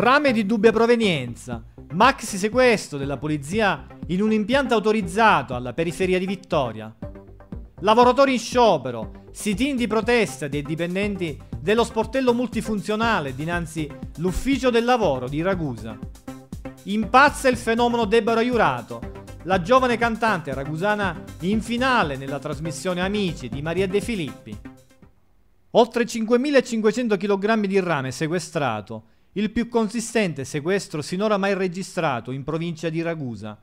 Rame di dubbia provenienza. Maxi sequestro della polizia in un impianto autorizzato alla periferia di Vittoria. Lavoratori in sciopero. Sit-in di protesta dei dipendenti dello sportello multifunzionale dinanzi l'ufficio del lavoro di Ragusa. Impazza il fenomeno Deborah Iurato, la giovane cantante ragusana in finale nella trasmissione Amici di Maria De Filippi. Oltre 5.500 kg di rame sequestrato, il più consistente sequestro sinora mai registrato in provincia di Ragusa.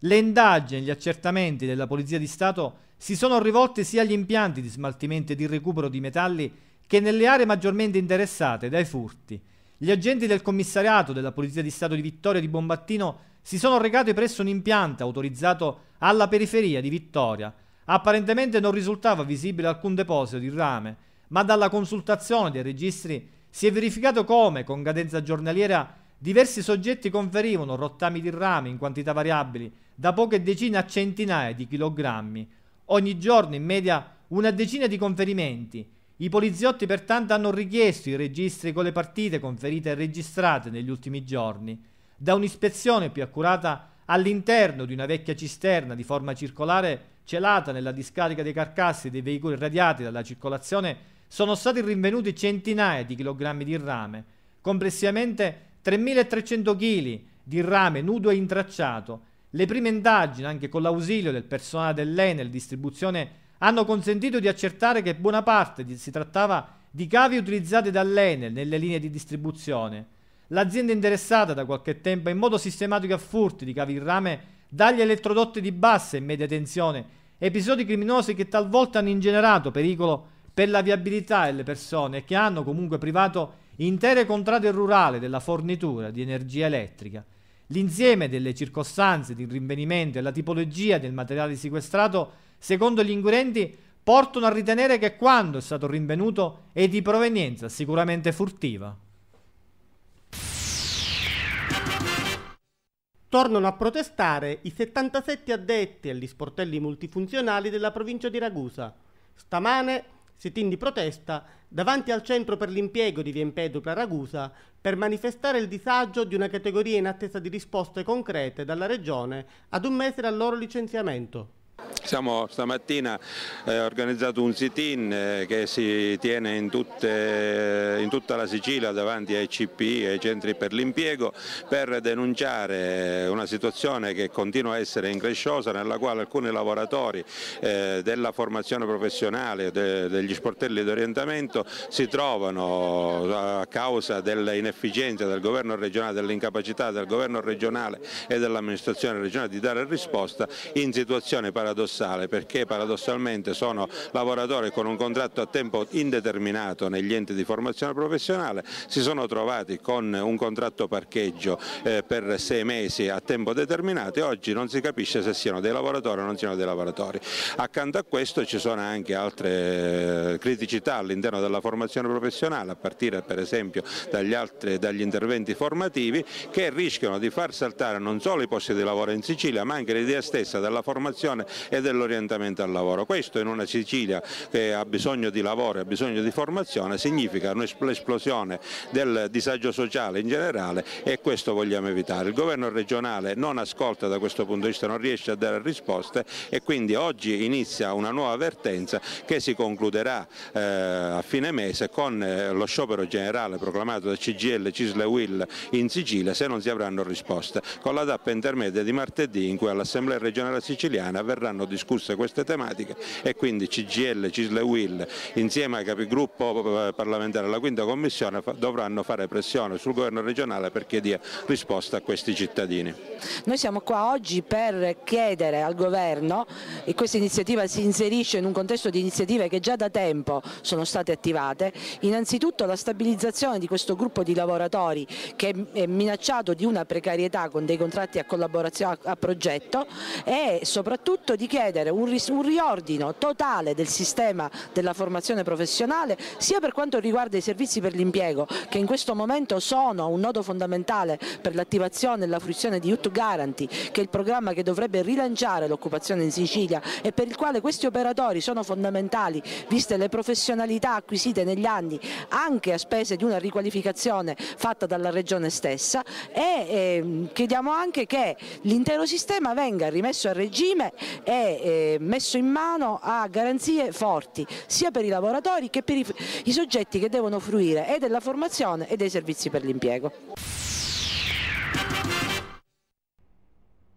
Le indagini e gli accertamenti della Polizia di Stato si sono rivolte sia agli impianti di smaltimento e di recupero di metalli che nelle aree maggiormente interessate dai furti. Gli agenti del commissariato della Polizia di Stato di Vittoria di Bombattino si sono recati presso un impianto autorizzato alla periferia di Vittoria. Apparentemente non risultava visibile alcun deposito di rame, ma dalla consultazione dei registri si è verificato come, con cadenza giornaliera, diversi soggetti conferivano rottami di rame in quantità variabili, da poche decine a centinaia di chilogrammi. Ogni giorno, in media, una decina di conferimenti. I poliziotti pertanto hanno richiesto i registri con le partite conferite e registrate negli ultimi giorni. Da un'ispezione più accurata all'interno di una vecchia cisterna di forma circolare celata nella discarica dei carcassi dei veicoli radiati dalla circolazione sono stati rinvenuti centinaia di chilogrammi di rame, complessivamente 3.300 kg di rame nudo e intracciato. Le prime indagini, anche con l'ausilio del personale dell'Enel Distribuzione, hanno consentito di accertare che buona parte di, si trattava di cavi utilizzati dall'Enel nelle linee di distribuzione. L'azienda interessata da qualche tempo in modo sistematico a furti di cavi in rame dagli elettrodotti di bassa e media tensione, episodi criminosi che talvolta hanno ingenerato pericolo per la viabilità delle persone che hanno comunque privato intere contrade rurali della fornitura di energia elettrica. L'insieme delle circostanze di rinvenimento e la tipologia del materiale sequestrato, secondo gli inquirenti, portano a ritenere che quando è stato rinvenuto è di provenienza sicuramente furtiva. Tornano a protestare i 77 addetti agli sportelli multifunzionali della provincia di Ragusa. Stamane sit-in di protesta davanti al centro per l'impiego di Via Empedocla Ragusa per manifestare il disagio di una categoria in attesa di risposte concrete dalla Regione ad un mese dal loro licenziamento. Siamo stamattina eh, organizzato un sit-in eh, che si tiene in, tutte, in, tutta la Sicilia davanti ai CPI, ai centri per l'impiego, per denunciare una situazione che continua a essere incresciosa nella quale alcuni lavoratori eh, della formazione professionale, de, degli sportelli d'orientamento si trovano eh, a causa dell'inefficienza del governo regionale, dell'incapacità del governo regionale e dell'amministrazione regionale di dare risposta in situazioni paradossale paradossale perché paradossalmente sono lavoratori con un contratto a tempo indeterminato negli enti di formazione professionale, si sono trovati con un contratto parcheggio eh, per sei mesi a tempo determinato e oggi non si capisce se siano dei lavoratori o non siano dei lavoratori. Accanto a questo ci sono anche altre eh, criticità all'interno della formazione professionale, a partire per esempio dagli, altri, dagli interventi formativi che rischiano di far saltare non solo i posti di lavoro in Sicilia ma anche l'idea stessa della formazione e dell'orientamento al lavoro. Questo in una Sicilia che ha bisogno di lavoro, ha bisogno di formazione, significa un'esplosione del disagio sociale in generale e questo vogliamo evitare. Il governo regionale non ascolta da questo punto di vista, non riesce a dare risposte e quindi oggi inizia una nuova avvertenza che si concluderà eh, a fine mese con eh, lo sciopero generale proclamato da CGL, Cisle Will in Sicilia se non si avranno risposte, con la tappa intermedia di martedì in cui all'Assemblea regionale siciliana verrà verranno discusse queste tematiche e quindi CGL, Cisle Will insieme ai capigruppo eh, parlamentare alla quinta commissione dovranno fare pressione sul governo regionale perché dia risposta a questi cittadini. Noi siamo qua oggi per chiedere al governo, e questa iniziativa si inserisce in un contesto di iniziative che già da tempo sono state attivate, innanzitutto la stabilizzazione di questo gruppo di lavoratori che è minacciato di una precarietà con dei contratti a collaborazione a progetto e soprattutto di chiedere un, un riordino totale del sistema della formazione professionale sia per quanto riguarda i servizi per l'impiego che in questo momento sono un nodo fondamentale per l'attivazione e la fruizione di Youth Guarantee che è il programma che dovrebbe rilanciare l'occupazione in Sicilia e per il quale questi operatori sono fondamentali viste le professionalità acquisite negli anni anche a spese di una riqualificazione fatta dalla regione stessa e ehm, chiediamo anche che l'intero sistema venga rimesso a regime è eh, messo in mano a garanzie forti sia per i lavoratori che per i, soggetti che devono fruire e della formazione e dei servizi per l'impiego.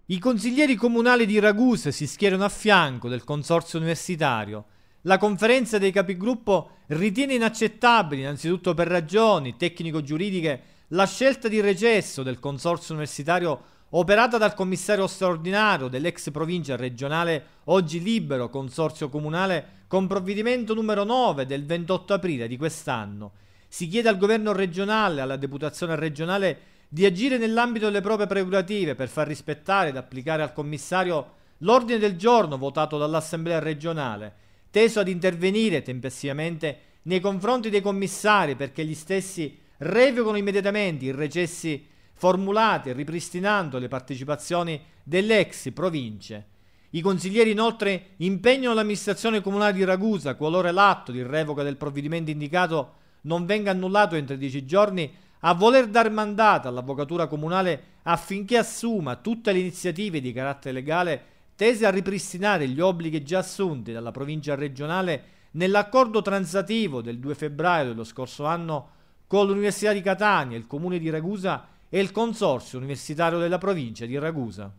I consiglieri comunali di Ragusa si schierano a fianco del consorzio universitario. La conferenza dei capigruppo ritiene inaccettabile, innanzitutto per ragioni tecnico-giuridiche, la scelta di recesso del consorzio universitario operata dal commissario straordinario dell'ex provincia regionale Oggi Libero Consorzio Comunale con provvedimento numero 9 del 28 aprile di quest'anno. Si chiede al governo regionale, alla deputazione regionale, di agire nell'ambito delle proprie prerogative per far rispettare ed applicare al commissario l'ordine del giorno votato dall'Assemblea regionale, teso ad intervenire tempestivamente nei confronti dei commissari perché gli stessi revocano immediatamente i recessi formulate ripristinando le partecipazioni delle ex province. I consiglieri inoltre impegnano l'amministrazione comunale di Ragusa, qualora l'atto di revoca del provvedimento indicato non venga annullato entro dieci giorni, a voler dar mandato all'avvocatura comunale affinché assuma tutte le iniziative di carattere legale tese a ripristinare gli obblighi già assunti dalla provincia regionale nell'accordo transativo del 2 febbraio dello scorso anno con l'Università di Catania, e il Comune di Ragusa e il Consorzio Universitario della Provincia di Ragusa.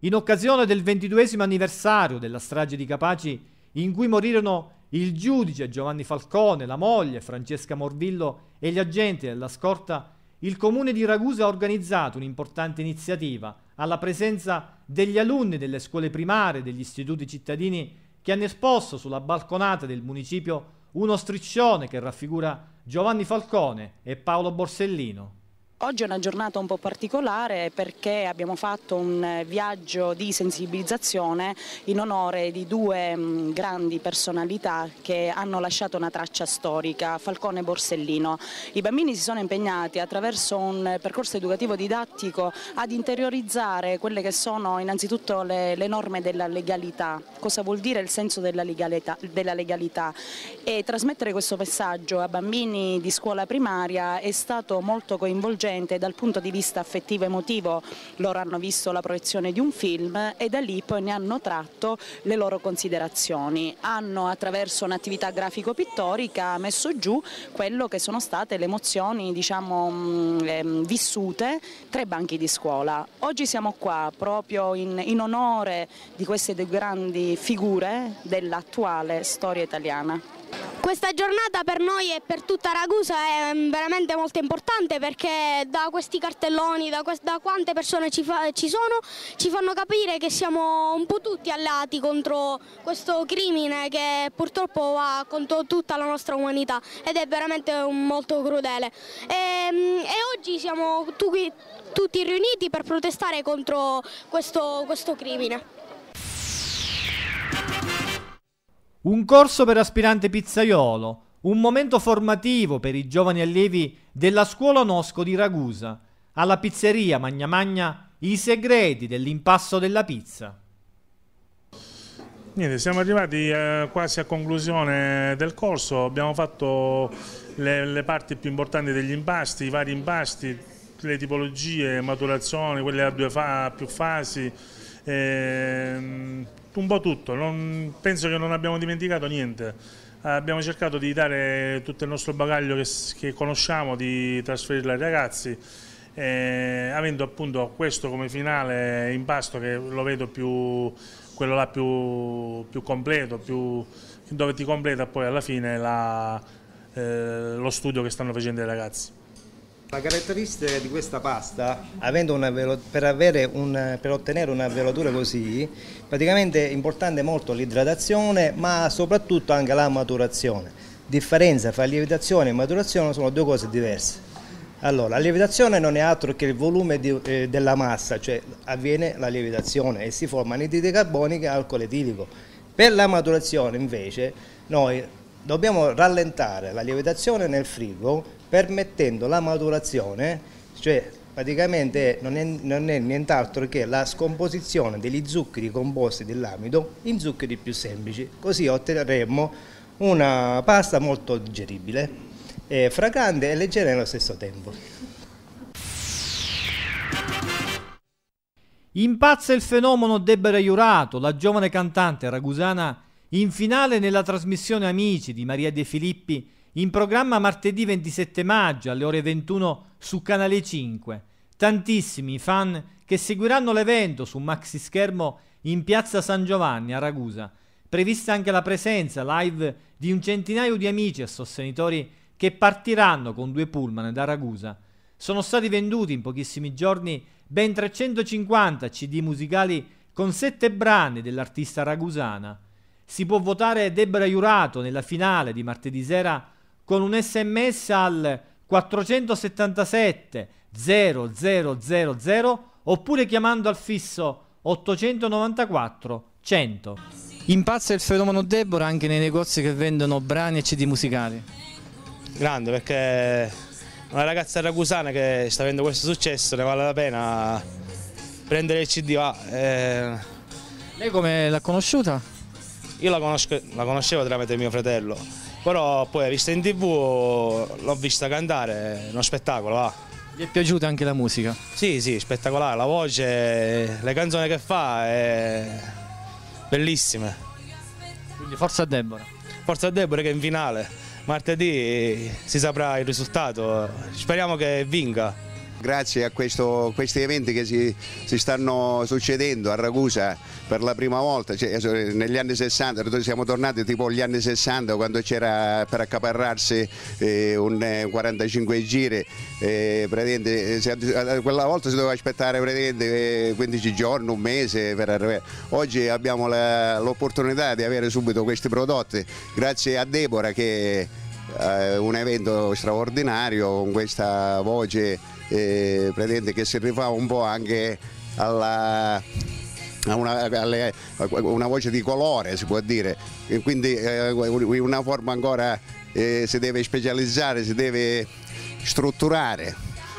In occasione del 22 anniversario della strage di Capaci, in cui morirono il giudice Giovanni Falcone, la moglie Francesca Morvillo e gli agenti della scorta, il comune di Ragusa ha organizzato un'importante iniziativa alla presenza degli alunni delle scuole primarie e degli istituti cittadini che hanno esposto sulla balconata del municipio uno striccione che raffigura Giovanni Falcone e Paolo Borsellino, Oggi è una giornata un po' particolare perché abbiamo fatto un eh, viaggio di sensibilizzazione in onore di due mm, grandi personalità che hanno lasciato una traccia storica, Falcone e Borsellino. I bambini si sono impegnati attraverso un percorso educativo didattico ad interiorizzare quelle che sono innanzitutto le, le norme della legalità, cosa vuol dire il senso della legalità, della legalità e trasmettere questo messaggio a bambini di scuola primaria è stato molto coinvolgente gente dal punto di vista affettivo emotivo loro hanno visto la proiezione di un film e da lì poi ne hanno tratto le loro considerazioni. Hanno attraverso un'attività grafico-pittorica messo giù quello che sono state le emozioni diciamo, mm, ehm, vissute tra i banchi di scuola. Oggi siamo qua proprio in, in onore di queste due grandi figure dell'attuale storia italiana. Questa giornata per noi e per tutta Ragusa è veramente molto importante perché da questi cartelloni, da, quest da quante persone ci, ci, sono, ci fanno capire che siamo un po' tutti alleati contro questo crimine che purtroppo va contro tutta la nostra umanità ed è veramente molto crudele. E, ehm, e oggi siamo tutti, tutti riuniti per protestare contro questo, questo crimine. Un corso per aspirante pizzaiolo, un momento formativo per i giovani allievi della scuola Nosco di Ragusa, alla pizzeria Magna Magna i segreti dell'impasso della pizza. Niente, siamo arrivati eh, quasi a conclusione del corso, abbiamo fatto le, le parti più importanti degli impasti, i vari impasti, le tipologie, maturazioni, quelle a due fa, più fasi, Ehm, un po' tutto, non, penso che non abbiamo dimenticato niente. Eh, abbiamo cercato di dare tutto il nostro bagaglio che, che conosciamo, di trasferirlo ai ragazzi, ehm, avendo appunto questo come finale impasto che lo vedo più quello là più, più completo, più, dove ti completa poi alla fine la, eh, lo studio che stanno facendo i ragazzi. La caratteristica di questa pasta, velo, per, un, per, ottenere una velatura così, praticamente è importante molto l'idratazione ma soprattutto anche la maturazione. Differenza fra lievitazione e maturazione sono due cose diverse. Allora, la lievitazione non è altro che il volume di, eh, della massa, cioè avviene la lievitazione e si forma anidride carbonica e alcol etilico. Per la maturazione invece noi dobbiamo rallentare la lievitazione nel frigo permettendo la maturazione, cioè praticamente non è, non è nient'altro che la scomposizione degli zuccheri composti dell'amido in zuccheri più semplici, così otterremo una pasta molto digeribile, eh, fragante e leggera nello stesso tempo. Impazza il fenomeno Deborah Iurato, la giovane cantante ragusana in finale nella trasmissione Amici di Maria De Filippi in programma martedì 27 maggio alle ore 21 su Canale 5. Tantissimi fan che seguiranno l'evento su maxi schermo in piazza San Giovanni a Ragusa. Prevista anche la presenza live di un centinaio di amici e sostenitori che partiranno con due pullman da Ragusa. Sono stati venduti in pochissimi giorni ben 350 CD musicali con sette brani dell'artista ragusana. Si può votare Debra Jurato nella finale di martedì sera con un sms al 477 0000 oppure chiamando al fisso 894 100. Impazza il fenomeno Deborah anche nei negozi che vendono brani e cd musicali. Grande perché una ragazza ragusana che sta avendo questo successo ne vale la pena prendere il cd va. Eh... Lei come l'ha conosciuta? Io la, la conoscevo tramite mio fratello però poi vista in tv l'ho vista cantare, è uno spettacolo va. Gli è piaciuta anche la musica? Sì, sì, spettacolare, la voce, le canzoni che fa, è... bellissime. Quindi forza Deborah. Forza a Deborah che è in finale, martedì si saprà il risultato, speriamo che vinca. Grazie a questo, questi eventi che si, si, stanno succedendo a Ragusa per la prima volta, cioè, eh, negli anni 60, siamo tornati tipo agli anni 60 quando c'era per accaparrarsi eh, un 45 eh, giri, eh, eh si, quella volta si doveva aspettare 15 giorni, un mese per arrivare. Oggi abbiamo l'opportunità di avere subito questi prodotti grazie a Deborah che eh, un evento straordinario con questa voce eh, che si rifà un po' anche alla, una, alle, una, voce di colore si può dire, e quindi eh, una forma ancora eh, si deve specializzare, si deve strutturare,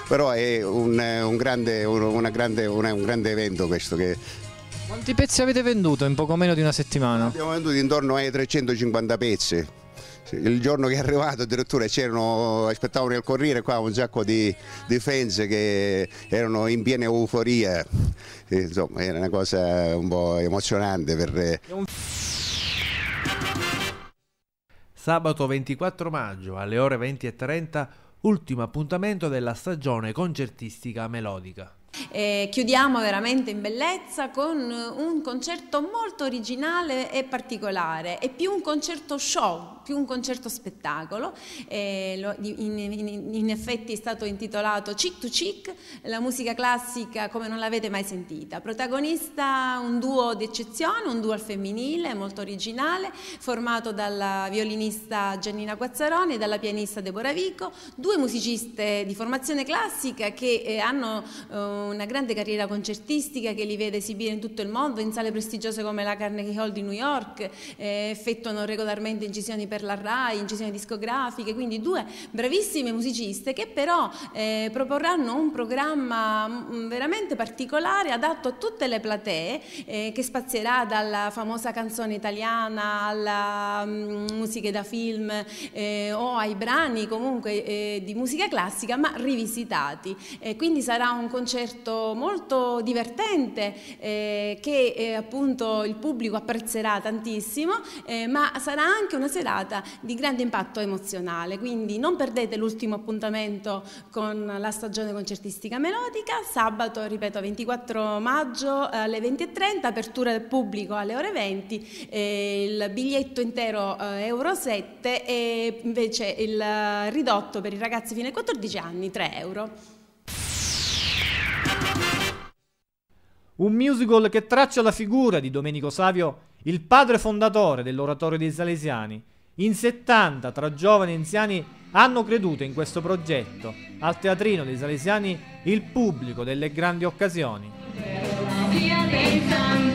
però è un, eh, un, grande, una grande, una, un grande evento questo che quanti pezzi avete venduto in poco meno di una settimana? Abbiamo venduto intorno ai 350 pezzi il giorno che è arrivato addirittura c'erano, aspettavano il corriere qua un sacco di, di fans che erano in piena euforia, eh, insomma era una cosa un po' emozionante per... Eh. Sabato 24 maggio alle ore 20.30 ultimo appuntamento della stagione concertistica melodica. E chiudiamo veramente in bellezza con un concerto molto originale e particolare, è più un concerto show, più un concerto spettacolo, in, in, in effetti è stato intitolato Chick to Chick, la musica classica come non l'avete mai sentita, protagonista un duo d'eccezione, un duo al femminile molto originale, formato dalla violinista Giannina Quazzaroni e dalla pianista Deborah Vico, due musiciste di formazione classica che eh, hanno eh, una grande carriera concertistica che li vede esibire in tutto il mondo, in sale prestigiose come la Carnegie Hall di New York, eh, effettuano regolarmente incisioni per la RAI, incisioni discografiche, quindi due bravissime musiciste che però eh, proporranno un programma mm, mm, veramente particolare adatto a tutte le platee eh, che spazierà dalla famosa canzone italiana alla mh, mm, musiche da film eh, o ai brani comunque eh, di musica classica ma rivisitati. quindi sarà un concerto concerto molto divertente eh, che eh, appunto il pubblico apprezzerà tantissimo, eh, ma sarà anche una serata di grande impatto emozionale, quindi non perdete l'ultimo appuntamento con la stagione concertistica melodica, sabato, ripeto, 24 maggio alle 20.30, apertura del pubblico alle ore 20, eh, il biglietto intero eh, Euro 7 e invece il eh, ridotto per i ragazzi fino ai 14 anni 3 euro. un musical che traccia la figura di Domenico Savio, il padre fondatore dell'oratorio dei Salesiani. In 70 tra giovani e anziani hanno creduto in questo progetto. Al teatrino dei Salesiani il pubblico delle grandi occasioni.